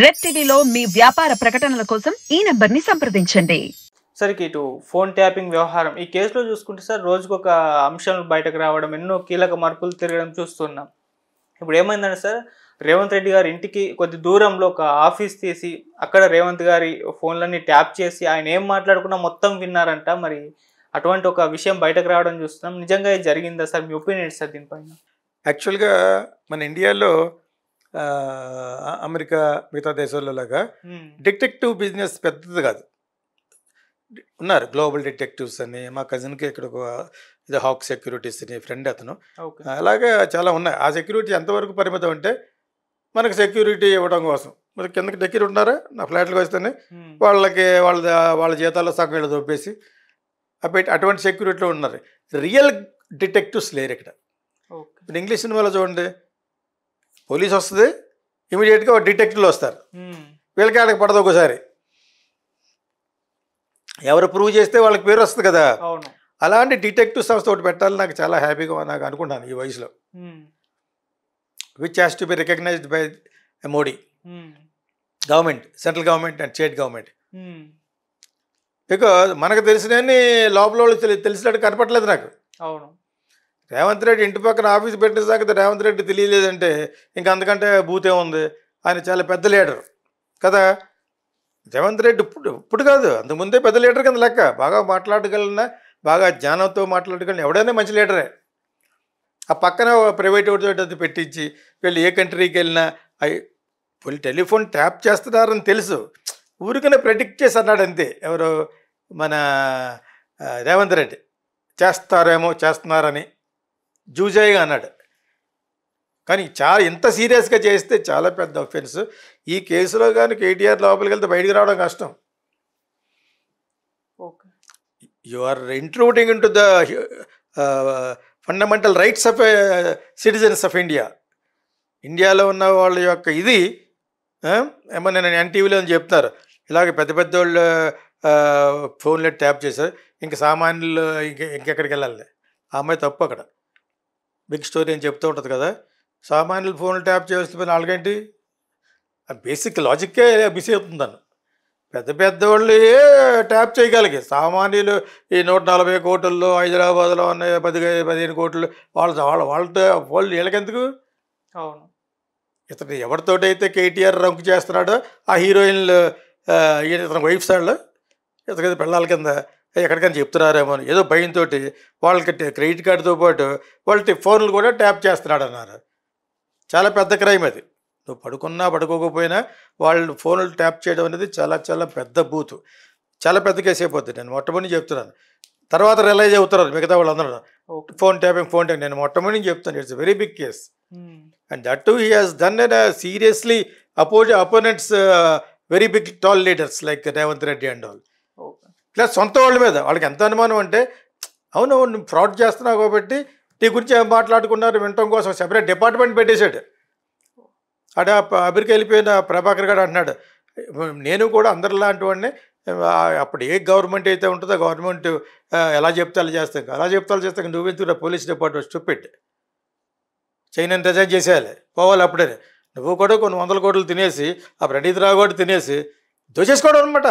Red టీవీలో మీ వ్యాపార ప్రకటనల కోసం ఈ నెంబర్ ని సంప్రదించండి సరికి ఇటు ఫోన్ ట్యాపింగ్ వ్యవహారం ఈ కేసులో చూసుకుంటే సార్ రోజుకొక అంశాలు బయటకు రావడం ఎన్నో కీలక మార్పులు తిరగడం చూస్తున్నాం ఇప్పుడు ఏమైందంటే సార్ రేవంత్ రెడ్డి గారి ఇంటికి కొద్ది దూరంలో ఒక ఆఫీస్ తీసి అక్కడ రేవంత్ గారి ఫోన్లన్నీ ట్యాప్ చేసి ఆయన ఏం మాట్లాడుకున్నా మొత్తం విన్నారంట మరి అటువంటి ఒక విషయం బయటకు రావడం చూస్తున్నాం నిజంగా జరిగిందా సార్ మీ ఒపీనియన్ సార్ దీనిపైన యాక్చువల్గా మన ఇండియాలో అమెరికా మిగతా దేశాల్లో లాగా డిటెక్టివ్ బిజినెస్ పెద్దది కాదు ఉన్నారు గ్లోబల్ డిటెక్టివ్స్ అని మా కజిన్కి ఇక్కడ ఒక ఇది హాక్ సెక్యూరిటీస్ అని ఫ్రెండ్ అతను అలాగే చాలా ఉన్నాయి ఆ సెక్యూరిటీ ఎంతవరకు పరిమితం అంటే మనకు సెక్యూరిటీ ఇవ్వడం కోసం మరి కిందకి దగ్గర ఉన్నారా నా ఫ్లాట్లకు వస్తేనే వాళ్ళకి వాళ్ళ వాళ్ళ జీతాల్లో సగం వీళ్ళు దొప్పేసి అప్పటి అటువంటి సెక్యూరిటీలో ఉన్నారు రియల్ డిటెక్టివ్స్ లేరు ఇక్కడ ఇప్పుడు ఇంగ్లీష్ సినిమాలో చూడండి పోలీస్ వస్తుంది ఇమీడియట్గా డిటెక్టివ్లు వస్తారు వీళ్ళకాడకి పడదు ఒకసారి ఎవరు ప్రూవ్ చేస్తే వాళ్ళకి పేరు వస్తుంది కదా అలాంటి డిటెక్టివ్ సంస్థ ఒకటి పెట్టాలి నాకు చాలా హ్యాపీగా నాకు అనుకుంటాను ఈ వయసులో which has to be recognized by Modi government central government and state government because మనకు తెలిసినవన్నీ లోపల వాళ్ళు తెలిసినట్టు కనపడలేదు నాకు అవును రేవంత్ రెడ్డి ఇంటి పక్కన ఆఫీస్ పెట్టిన సంగతి రేవంత్ రెడ్డి తెలియలేదంటే ఇంకా అందుకంటే భూతే ఉంది ఆయన చాలా పెద్ద లీడర్ కదా రేవంత్ రెడ్డి ఇప్పుడు ఇప్పుడు కాదు అంతకుముందే పెద్ద లీడర్ కింద లెక్క బాగా మాట్లాడగలిగిన బాగా జ్ఞానంతో మాట్లాడగలను ఎవడైనా మంచి లీడరే ఆ పక్కన ప్రైవేట్ అది పెట్టించి వీళ్ళు ఏ కంట్రీకి వెళ్ళినా అవి వీళ్ళు టెలిఫోన్ ట్యాప్ చేస్తున్నారని తెలుసు ఊరికనే ప్రెడిక్ట్ చేసి అన్నాడు అంతే ఎవరు మన రేవంత్ రెడ్డి చేస్తారేమో చేస్తున్నారని జూజాయిగా అన్నాడు కానీ చాలా ఎంత సీరియస్గా చేస్తే చాలా పెద్ద అఫెన్స్ ఈ కేసులో కానీ కేటీఆర్ లోపలికి వెళ్తే బయటికి రావడం కష్టం you are intruding into the fundamental rights of citizens of India ఇండియాలో ఉన్న వాళ్ళ యొక్క ఇది ఏమో నేను ఎన్టీవీలో అని చెప్తున్నారు ఇలాగ పెద్ద పెద్ద వాళ్ళు ఫోన్లో ట్యాప్ చేశారు ఇంకా సామాన్యులు ఇంక ఇంకెక్కడికి వెళ్ళాలి ఆ అమ్మాయి తప్పు అక్కడ బిగ్ స్టోరీ అని చెప్తూ ఉంటుంది కదా సామాన్యులు ఫోన్లు ట్యాప్ చేస్తే నాలుగేంటి వాళ్ళకేంటి బేసిక్ లాజిక్కే మిస్ అవుతుందను పెద్ద పెద్ద వాళ్ళు ఏ ట్యాప్ చేయగలిగే సామాన్యులు ఈ నూట నలభై కోట్లలో హైదరాబాద్లో ఉన్న పది పదిహేను కోట్లు వాళ్ళ వాళ్ళ వాళ్ళతో వాళ్ళు వీళ్ళకెందుకు అవును ఇతను ఎవరితోటైతే కేటీఆర్ రంకు చేస్తున్నాడో ఆ హీరోయిన్లు ఇతని వైఫ్ వాళ్ళు ఇతని పిల్లల కింద ఎక్కడికైనా చెప్తున్నారేమో అని ఏదో భయంతో వాళ్ళకి క్రెడిట్ కార్డుతో పాటు వాళ్ళకి ఫోన్లు కూడా ట్యాప్ చేస్తున్నాడు అన్నారు చాలా పెద్ద క్రైమ్ అది నువ్వు పడుకున్నా పడుకోకపోయినా వాళ్ళు ఫోన్లు ట్యాప్ చేయడం అనేది చాలా చాలా పెద్ద బూతు చాలా పెద్ద కేసు అయిపోతుంది నేను మొట్టమొదటి చెప్తున్నాను తర్వాత రిలైజ్ అవుతున్నారు మిగతా వాళ్ళు అందరూ ఫోన్ ట్యాపింగ్ ఫోన్ ట్యాపింగ్ నేను మొట్టమొదటి చెప్తాను it's very big case and that too he has done an uh, seriously oppose opponents uh, very big tall leaders like Revanth Reddy and all ఇలా సొంత వాళ్ళ మీద వాళ్ళకి ఎంత అనుమానం అంటే అవును నువ్వు ఫ్రాడ్ చేస్తున్నావు కాబట్టి నీ గురించి మాట్లాడుకున్నారు వినటం కోసం సెపరేట్ డిపార్ట్మెంట్ పెట్టేశాడు అడ అభిరికి వెళ్ళిపోయిన ప్రభాకర్ గారు అంటున్నాడు నేను కూడా అందరిలాంటి వాడిని అప్పుడు ఏ గవర్నమెంట్ అయితే ఉంటుందో గవర్నమెంట్ ఎలా చెప్తే అలా చేస్తాం ఎలా చెప్తే అలా చేస్తాం ఎందుకు పోలీస్ డిపార్ట్మెంట్ చూపెట్టి చైనాని రిజైన్ చేసేయాలి పోవాలి అప్పుడే నువ్వు కూడా కొన్ని వందల కోట్లు తినేసి ఆ ప్రణీత్ రావు కూడా తినేసి దోచేసుకోవడం అనమాట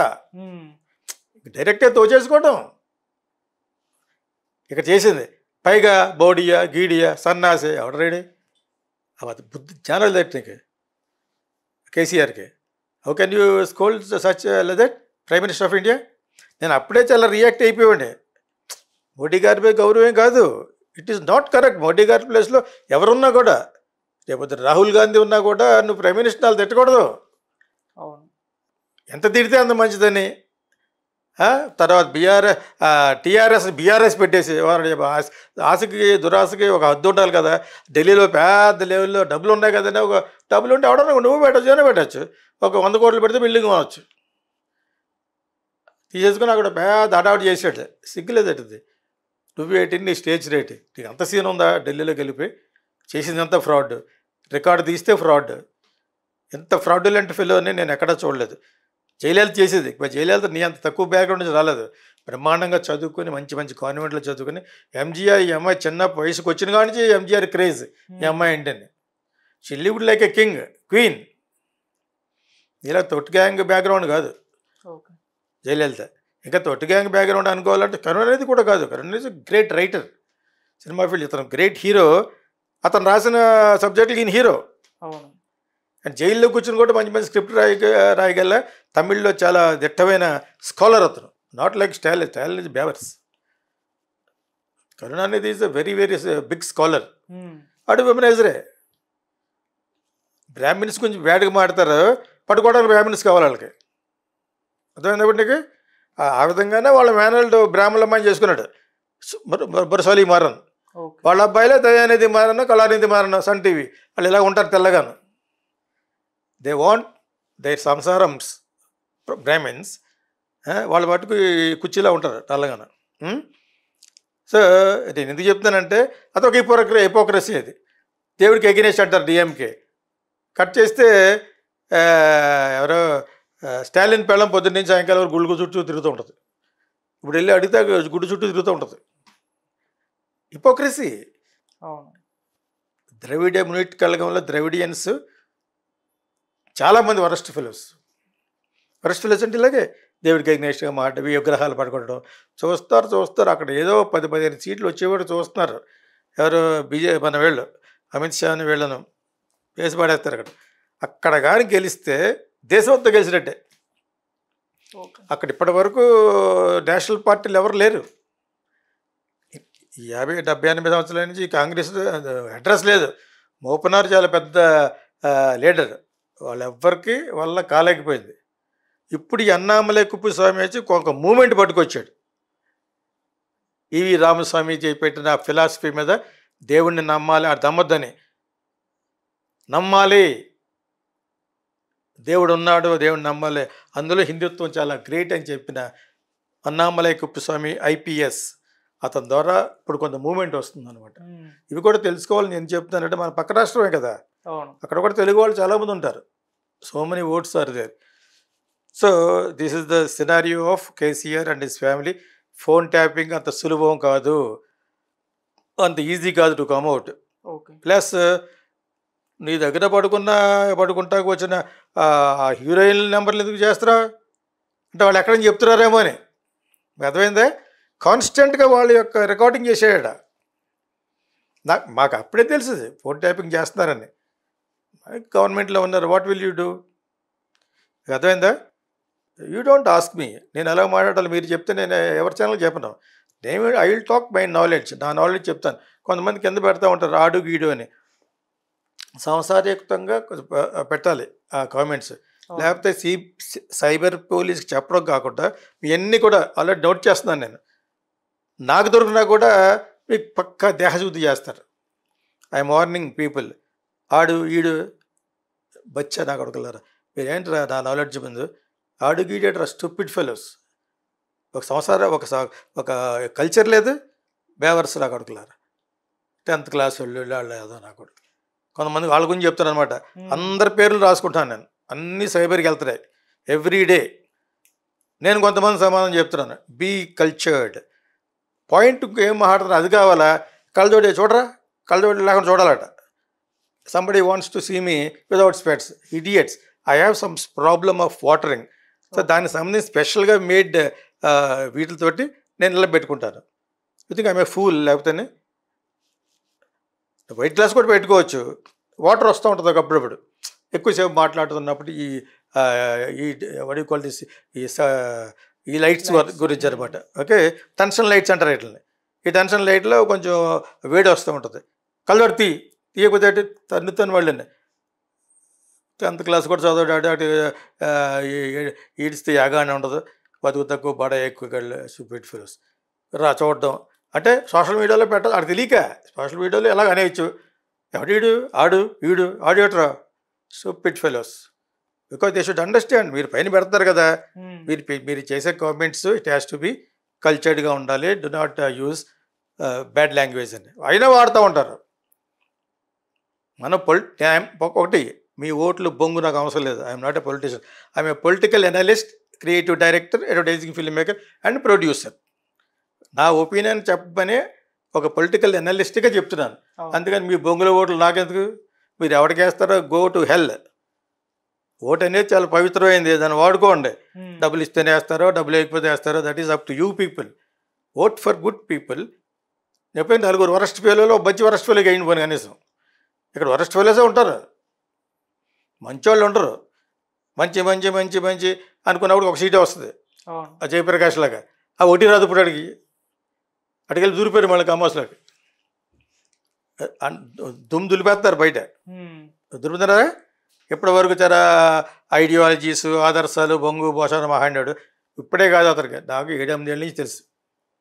డైరెక్టే తోచేసుకోవటం ఇక్కడ చేసింది పైగా బోడియా గీడియా సన్నాసే ఎవడరేడి అవత బుద్ధి జనరల్ లేదు కేసీఆర్కి how can you school such లెదట్ ప్రైమ్ మినిస్టర్ ఆఫ్ ఇండియా నేను అప్పుడే చాలా రియాక్ట్ అయిపోయాడు మోడీ గారిపై గౌరవం కాదు it is not correct Modi గారి ప్లేస్లో ఎవరున్నా కూడా లేకపోతే రాహుల్ గాంధీ ఉన్నా కూడా నువ్వు ప్రైమ్ మినిస్టర్ వాళ్ళు తిట్టకూడదు ఎంత తిడితే అంత మంచిదని తర్వాత బీఆర్ఎస్ టీఆర్ఎస్ బీఆర్ఎస్ పెట్టేసి ఆశకి దురాశకి ఒక హద్దు ఉండాలి కదా ఢిల్లీలో పెద్ద లెవెల్లో డబ్బులు ఉన్నాయి కదండి ఒక డబ్బులు ఉంటే అవడానికి నువ్వు పెట్టచ్చు అని పెట్టచ్చు ఒక వంద కోట్లు పెడితే బిల్డింగ్ కొనవచ్చు తీసేసుకుని అక్కడ పెద్ద అడాప్ట్ చేసేట నువ్వు నువ్వేటి నీ స్టేజ్ రేట్ నీకు అంత సీన్ ఉందా ఢిల్లీలోకి చేసింది అంత ఫ్రాడ్ రికార్డు తీస్తే ఫ్రాడ్ ఎంత ఫ్రాడ్యులెంట్ ఫెలో అని నేను ఎక్కడా చూడలేదు జయలలిత చేసేది జయలలిత నీ అంత తక్కువ బ్యాక్గ్రౌండ్ నుంచి రాలేదు బ్రహ్మాండంగా చదువుకొని మంచి మంచి కాన్వెంట్లో చదువుకొని ఎంజీఆర్ ఈ అమ్మాయి చిన్న వయసుకు వచ్చిన కానీ ఎంజీఆర్ క్రేజ్ ఈ అమ్మాయి ఏంటని చెల్లివుడ్ లైక్ ఎ కింగ్ క్వీన్ ఇలా తొట్టు గ్యాంగ్ బ్యాక్గ్రౌండ్ కాదు జయలలిత ఇంకా తొట్టు గ్యాంగ్ బ్యాక్గ్రౌండ్ అనుకోవాలంటే కరుణ్ అనేది కూడా కాదు కరుణ్ అనేది గ్రేట్ రైటర్ సినిమా ఫీల్డ్ ఇతను గ్రేట్ హీరో అతను రాసిన సబ్జెక్టులు ఈయన హీరో అవును కానీ జైల్లో కూర్చుని కూడా మంచి మంచి స్క్రిప్ట్ రాయ రాయగల తమిళ్లో చాలా దిట్టమైన స్కాలర్ అతను not like Stalin Stalin is బేవర్స్ Karunanidhi is a very very big scholar అటు వెమనైజరే బ్రాహ్మిన్స్ గురించి బ్యాడ్గా మాడతారు పట్టుకోవడానికి బ్రాహ్మిన్స్ కావాలి వాళ్ళకి అర్థమైంది నీకు ఆ విధంగానే వాళ్ళ మేనల్డ్ బ్రాహ్మణుల అమ్మాయిని చేసుకున్నాడు బొరసాలి మారన్ వాళ్ళ అబ్బాయిలే దయానిధి మారను కళానిధి మారను సన్ టీవీ వాళ్ళు ఇలా ఉంటారు తెల్లగాను దే వాంట్ దేర్ సంసారమ్స్ బ్రాహ్మిన్స్ వాళ్ళ మటుకు కుర్చీలో ఉంటారు తెలంగాణ సో hmm? నేను ఎందుకు చెప్తానంటే అదొక ఇపోక్ర ఇపోక్రసీ అది దేవుడికి ఎగినేసి అంటారు డిఎంకే కట్ చేస్తే ఎవరో స్టాలిన్ పెళ్ళం పొద్దున్న నుంచి సాయంకాలం వరకు గుళ్ళు చుట్టూ తిరుగుతూ ఉంటుంది ఇప్పుడు వెళ్ళి అడిగితే గుడి చుట్టూ తిరుగుతూ ఉంటుంది హిపోక్రసీ ద్రవిడ యూనిట్ కలగంలో ద్రవిడియన్స్ చాలామంది వరస్ట్ ఫిలోస్ వరస్ట్ ఫిలోస్ అంటే ఇలాగే దేవుడికి అగ్నేష్గా మాట విగ్రహాలు పడుకోవడం చూస్తారు చూస్తారు అక్కడ ఏదో పది పదిహేను సీట్లు వచ్చేవాడు చూస్తున్నారు ఎవరు బీజే మన వీళ్ళు అమిత్ షాని వీళ్ళను వేసి అక్కడ అక్కడ కానీ గెలిస్తే దేశమంతా గెలిచినట్టే అక్కడ ఇప్పటి వరకు నేషనల్ పార్టీలు ఎవరు లేరు యాభై డెబ్బై ఎనిమిది సంవత్సరాల నుంచి కాంగ్రెస్ అడ్రస్ లేదు మోపనార్ చాలా పెద్ద లీడర్ వాళ్ళెవ్వరికి వల్ల కాలేకపోయింది ఇప్పుడు అన్నామలై కుప్పస్వామి వచ్చి ఒక మూమెంట్ పట్టుకొచ్చాడు ఈవి రామస్వామి పెట్టిన ఫిలాసఫీ మీద దేవుణ్ణి నమ్మాలి అది నమ్మద్దని నమ్మాలి దేవుడు ఉన్నాడు దేవుడిని నమ్మాలి అందులో హిందుత్వం చాలా గ్రేట్ అని చెప్పిన అన్నామలై కుప్పస్వామి ఐపిఎస్ అతని ద్వారా ఇప్పుడు కొంత మూమెంట్ వస్తుంది అనమాట ఇవి కూడా తెలుసుకోవాలని నేను చెప్తున్నానంటే మన పక్క రాష్ట్రమే కదా అక్కడ కూడా తెలుగు వాళ్ళు చాలామంది ఉంటారు so many votes are there so this is the scenario of KCR and his family phone tapping అంత సులభం కాదు అంత ఈజీ కాదు టు కమ్అట్ ప్లస్ నీ దగ్గర పడుకున్న పడుకుంటాకు వచ్చిన హీరోయిన్ నెంబర్లు ఎందుకు చేస్తారా అంటే వాళ్ళు ఎక్కడని చెప్తున్నారేమో అని అర్థమైందే కాన్స్టెంట్గా వాళ్ళ యొక్క రికార్డింగ్ చేసేయడా నాకు మాకు అప్పుడే తెలిసింది ఫోన్ ట్యాపింగ్ చేస్తున్నారని గవర్నమెంట్లో ఉన్నారు వాట్ విల్ యూ డూ అర్థమైందా యూ డోంట్ ఆస్క్ మీ నేను ఎలా మాట్లాడాలి మీరు చెప్తే నేను ఎవరి ఛానల్ చెప్పను నేను I will talk my knowledge నా నాలెడ్జ్ చెప్తాను కొంతమంది కింద పెడతా ఉంటారు ఆడు గీడు అని సంసారయుక్తంగా పెట్టాలి ఆ కామెంట్స్ లేకపోతే సీ సైబర్ పోలీస్కి చెప్పడం కాకుండా ఇవన్నీ కూడా ఆల్రెడీ నోట్ చేస్తున్నాను నేను నాకు దొరికినా కూడా మీకు పక్కా దేహశుద్ధి చేస్తారు ఐ మార్నింగ్ పీపుల్ ఆడు వీడు బచ్చా నా కొడుకులారా మీరేంటరా నా నాలెడ్జ్ ముందు ఆడు గీడేటరా స్టూపిడ్ ఫెలోస్ ఒక సంసారం ఒక ఒక కల్చర్ లేదు బేవర్స్ నా కొడుకులారా టెన్త్ క్లాస్ వెళ్ళు వాళ్ళు ఏదో నాకు కొంతమంది వాళ్ళ గురించి చెప్తాను అనమాట అందరి పేర్లు రాసుకుంటాను నేను అన్ని సైబర్కి వెళ్తున్నాయి ఎవ్రీ డే నేను కొంతమంది సమాధానం చెప్తున్నాను బీ కల్చర్డ్ పాయింట్ ఏం మాట్లాడుతున్నా అది కావాలా కళ్ళజోడి చూడరా కళ్ళజోడి లేకుండా చూడాలట somebody wants to see me without specs idiots I have some problem of watering so దానికి సంబంధించి స్పెషల్గా మేడ్ వీటితోటి నేను ఇలా పెట్టుకుంటాను థింక్ ఐమ్ ఏ ఫూల్ లేకపోతేనే వైట్ గ్లాస్ కూడా పెట్టుకోవచ్చు వాటర్ వస్తూ ఉంటుంది ఒకప్పుడప్పుడు ఎక్కువసేపు మాట్లాడుతున్నప్పుడు ఈ ఈ వడి క్వాలిటీస్ ఈ ఈ లైట్స్ గురించి అనమాట ఓకే టెన్షన్ లైట్స్ అంటారు వీటిని ఈ టెన్షన్ లైట్లో కొంచెం వేడి వస్తూ ఉంటుంది కలర్ తీ తీయకపోతే తన్ను తను వాళ్ళని టెన్త్ క్లాస్ కూడా చదవడాడు అటు ఈడిస్తే యాగానే ఉండదు బతుకు తక్కువ బడ ఎక్కువ సూపర్ ఫిరోస్ రా చూడడం అంటే సోషల్ మీడియాలో పెట్టాలి అది తెలియక సోషల్ మీడియాలో ఎలాగ అనేయచ్చు ఎవడీడు ఆడు వీడు ఆడియోట్రా stupid fellows because they should understand మీరు పైన పెడతారు కదా మీరు మీరు చేసే comments it has to be కల్చర్డ్గా ఉండాలి do not use bad language అని అయినా వాడుతూ ఉంటారు మన పొలి ఒకటి మీ ఓట్లు బొంగు నాకు అవసరం లేదు I'm not a politician I'm a political analyst creative director advertising film maker and producer నా ఒపీనియన్ చెప్పమనే ఒక పొలిటికల్ ఎనలిస్ట్గా చెప్తున్నాను అందుకని మీ బొంగుల ఓట్లు నాకెందుకు మీరు ఎవరికి వేస్తారో గో టు హెల్ ఓట్ అనేది చాలా పవిత్రమైంది దాన్ని వాడుకోండి డబ్బులు ఇస్తేనే వేస్తారో డబ్బులు లేకపోతే వేస్తారో that is up to you people vote for good people ఎప్పుడైతే నలుగురు వరస్ట్ పేలలో మంచి వరస్ట్ పేలు అయింది పోను కనీసం ఇక్కడ వరస్ట్ ఫెలోసే ఉంటారు మంచోళ్ళు ఉండరు మంచి మంచి మంచి మంచి అనుకున్నప్పుడు ఒక సీటే వస్తుంది ఆ జయప్రకాష్ లాగా ఆ ఒటి రాదు ఇప్పుడు అడిగి అడిగి దూరిపోయారు మళ్ళీ కమర్స్లోకి దుమ్ దులిపేస్తారు బయట దులుపుతారా ఎప్పటి వరకు చాలా ఐడియాలజీస్ ఆదర్శాలు బొంగు భోషణ మహాండాడు ఇప్పుడే కాదు అతనికి నాకు ఏడెనిమిది ఏళ్ళ నుంచి తెలుసు